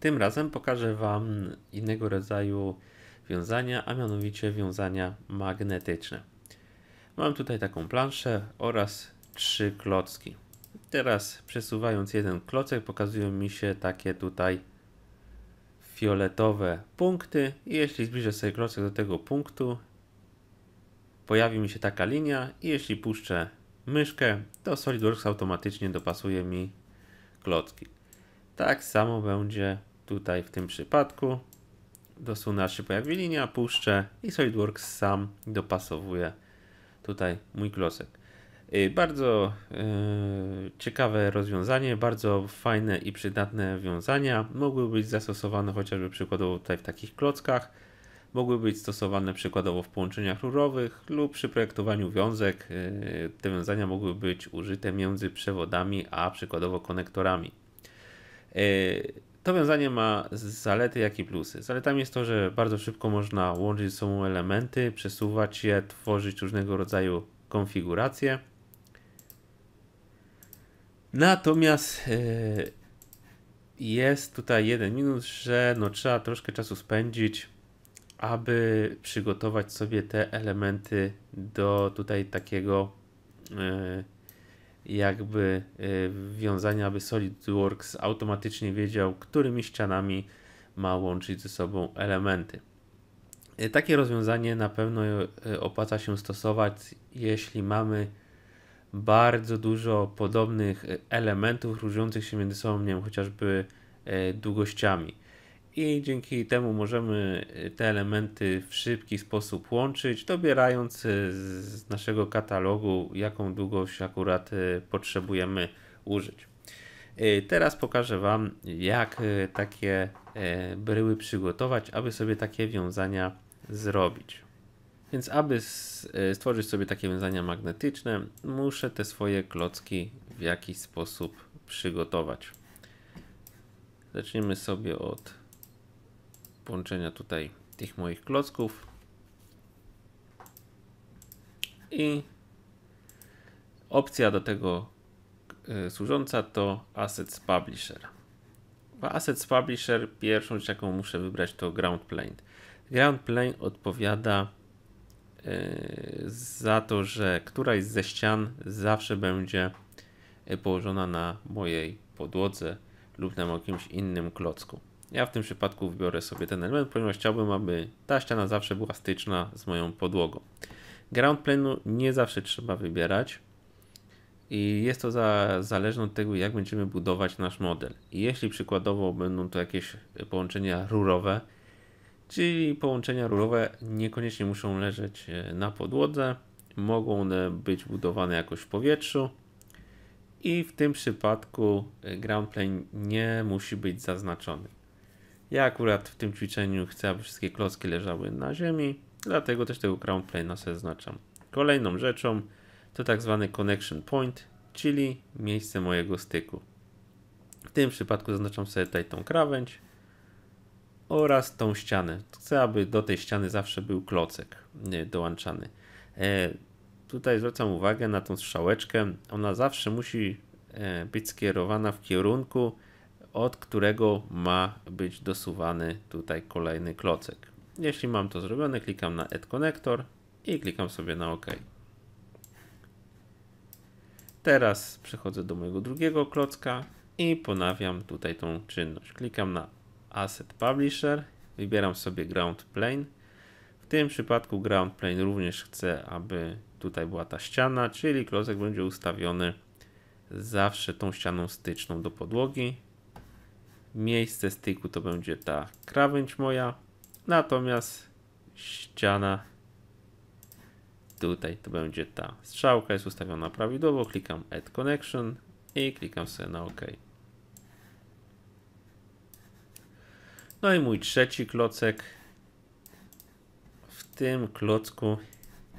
Tym razem pokażę Wam innego rodzaju wiązania, a mianowicie wiązania magnetyczne. Mam tutaj taką planszę oraz trzy klocki. Teraz przesuwając jeden klocek pokazują mi się takie tutaj fioletowe punkty i jeśli zbliżę sobie klocek do tego punktu pojawi mi się taka linia i jeśli puszczę myszkę to SolidWorks automatycznie dopasuje mi klocki. Tak samo będzie Tutaj w tym przypadku dosunacz się pojawi linia, puszczę i SolidWorks sam dopasowuje tutaj mój klosek. Y, bardzo yy, ciekawe rozwiązanie, bardzo fajne i przydatne wiązania. Mogły być zastosowane chociażby przykładowo tutaj w takich klockach. Mogły być stosowane przykładowo w połączeniach rurowych lub przy projektowaniu wiązek. Yy, te wiązania mogły być użyte między przewodami, a przykładowo konektorami. Yy, to wiązanie ma zalety, jak i plusy. Zaletami jest to, że bardzo szybko można łączyć ze sobą elementy, przesuwać je, tworzyć różnego rodzaju konfiguracje. Natomiast e, jest tutaj jeden minus, że no trzeba troszkę czasu spędzić, aby przygotować sobie te elementy do tutaj takiego e, jakby y, wiązania, aby SolidWorks automatycznie wiedział, którymi ścianami ma łączyć ze sobą elementy. Y, takie rozwiązanie na pewno y, opłaca się stosować, jeśli mamy bardzo dużo podobnych elementów różniących się między sobą, nie wiem, chociażby długościami i dzięki temu możemy y, te elementy w szybki sposób łączyć, dobierając y, z naszego katalogu, jaką długość akurat y, potrzebujemy użyć. Teraz pokażę Wam, jak takie bryły przygotować, aby sobie takie wiązania zrobić. Więc aby stworzyć sobie takie wiązania magnetyczne, muszę te swoje klocki w jakiś sposób przygotować. Zaczniemy sobie od połączenia tutaj tych moich klocków i opcja do tego e, służąca to Assets Publisher. W Assets Publisher pierwszą rzecz jaką muszę wybrać to Ground Plane. Ground Plane odpowiada e, za to, że któraś ze ścian zawsze będzie e, położona na mojej podłodze lub na jakimś innym klocku. Ja w tym przypadku wybiorę sobie ten element, ponieważ chciałbym, aby ta ściana zawsze była styczna z moją podłogą. Ground planeu nie zawsze trzeba wybierać i jest to za, zależne od tego, jak będziemy budować nasz model. I jeśli przykładowo będą to jakieś połączenia rurowe, czyli połączenia rurowe niekoniecznie muszą leżeć e, na podłodze, mogą one być budowane jakoś w powietrzu i w tym przypadku e, ground plane nie musi być zaznaczony. Ja akurat w tym ćwiczeniu chcę, aby wszystkie klocki leżały na ziemi, dlatego też tego crown plane zaznaczam. Kolejną rzeczą to tak zwany connection point, czyli miejsce mojego styku. W tym przypadku zaznaczam sobie tutaj tą krawędź oraz tą ścianę. Chcę, aby do tej ściany zawsze był klocek dołączany. E, tutaj zwracam uwagę na tą strzałeczkę. Ona zawsze musi e, być skierowana w kierunku od którego ma być dosuwany tutaj kolejny klocek. Jeśli mam to zrobione, klikam na Add Connector i klikam sobie na OK. Teraz przechodzę do mojego drugiego klocka i ponawiam tutaj tą czynność. Klikam na Asset Publisher, wybieram sobie Ground Plane. W tym przypadku Ground Plane również chcę, aby tutaj była ta ściana, czyli klocek będzie ustawiony zawsze tą ścianą styczną do podłogi. Miejsce styku to będzie ta krawędź moja, natomiast ściana tutaj to będzie ta strzałka, jest ustawiona prawidłowo, klikam Add Connection i klikam sobie na OK. No i mój trzeci klocek. W tym klocku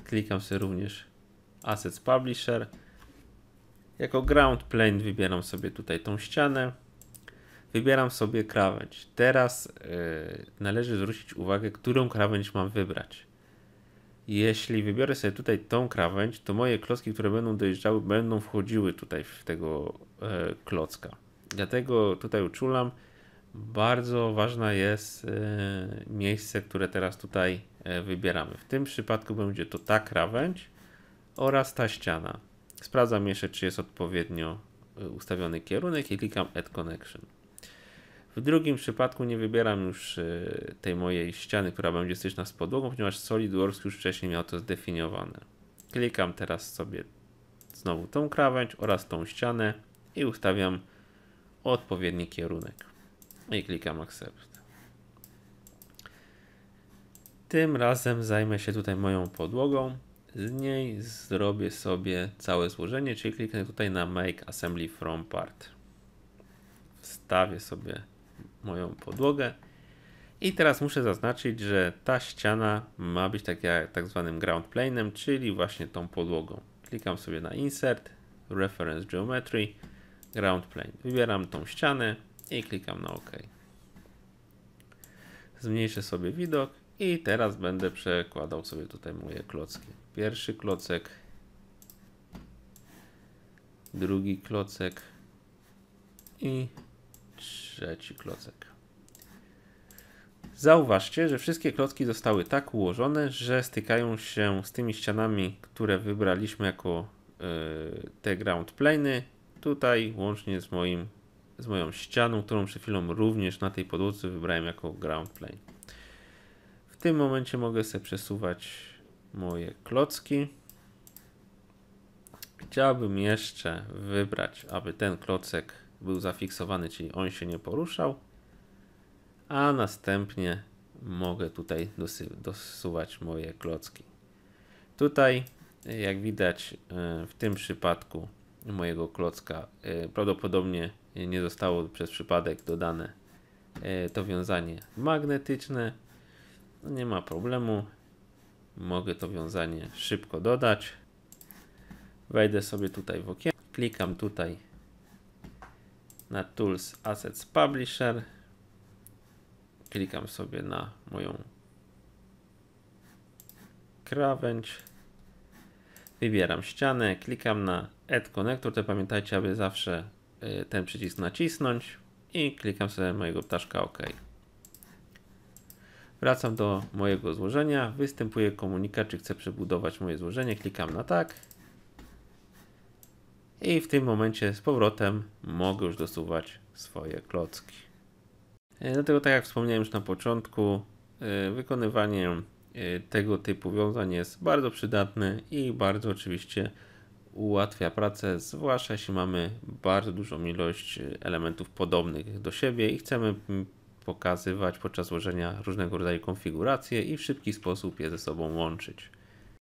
klikam sobie również Assets Publisher. Jako ground plane wybieram sobie tutaj tą ścianę wybieram sobie krawędź. Teraz yy, należy zwrócić uwagę, którą krawędź mam wybrać. Jeśli wybiorę sobie tutaj tą krawędź, to moje klocki, które będą dojeżdżały, będą wchodziły tutaj w tego yy, klocka. Dlatego tutaj uczulam, bardzo ważne jest yy, miejsce, które teraz tutaj e, wybieramy. W tym przypadku będzie to ta krawędź oraz ta ściana. Sprawdzam jeszcze, czy jest odpowiednio ustawiony kierunek i klikam Add Connection. W drugim przypadku nie wybieram już e, tej mojej ściany, która będzie styczna z podłogą, ponieważ SolidWorks już wcześniej miał to zdefiniowane. Klikam teraz sobie znowu tą krawędź oraz tą ścianę i ustawiam odpowiedni kierunek. No I klikam Accept. Tym razem zajmę się tutaj moją podłogą. Z niej zrobię sobie całe złożenie, czyli kliknę tutaj na Make Assembly From Part. Wstawię sobie moją podłogę. I teraz muszę zaznaczyć, że ta ściana ma być tak, jak, tak zwanym ground plane'em, czyli właśnie tą podłogą. Klikam sobie na Insert, Reference Geometry, Ground Plane. Wybieram tą ścianę i klikam na OK. Zmniejszę sobie widok i teraz będę przekładał sobie tutaj moje klocki. Pierwszy klocek, drugi klocek i trzeci klocek. Zauważcie, że wszystkie klocki zostały tak ułożone, że stykają się z tymi ścianami, które wybraliśmy jako y, te ground plane'y. Tutaj łącznie z, moim, z moją ścianą, którą przed chwilą również na tej podłodze wybrałem jako ground plane. W tym momencie mogę sobie przesuwać moje klocki. Chciałbym jeszcze wybrać, aby ten klocek był zafiksowany, czyli on się nie poruszał, a następnie mogę tutaj dosuwać moje klocki. Tutaj jak widać e, w tym przypadku mojego klocka e, prawdopodobnie nie zostało przez przypadek dodane e, to wiązanie magnetyczne. No nie ma problemu. Mogę to wiązanie szybko dodać. Wejdę sobie tutaj w okien. Klikam tutaj na Tools Assets Publisher. Klikam sobie na moją krawędź. Wybieram ścianę, klikam na Add Connector. To pamiętajcie, aby zawsze y, ten przycisk nacisnąć i klikam sobie mojego ptaszka OK. Wracam do mojego złożenia. Występuje komunikat, czy chcę przebudować moje złożenie. Klikam na tak. I w tym momencie z powrotem mogę już dosuwać swoje klocki. E, dlatego tak jak wspomniałem już na początku, e, wykonywanie e, tego typu wiązań jest bardzo przydatne i bardzo oczywiście ułatwia pracę, zwłaszcza jeśli mamy bardzo dużą ilość elementów podobnych do siebie i chcemy mm, pokazywać podczas złożenia różnego rodzaju konfiguracje i w szybki sposób je ze sobą łączyć.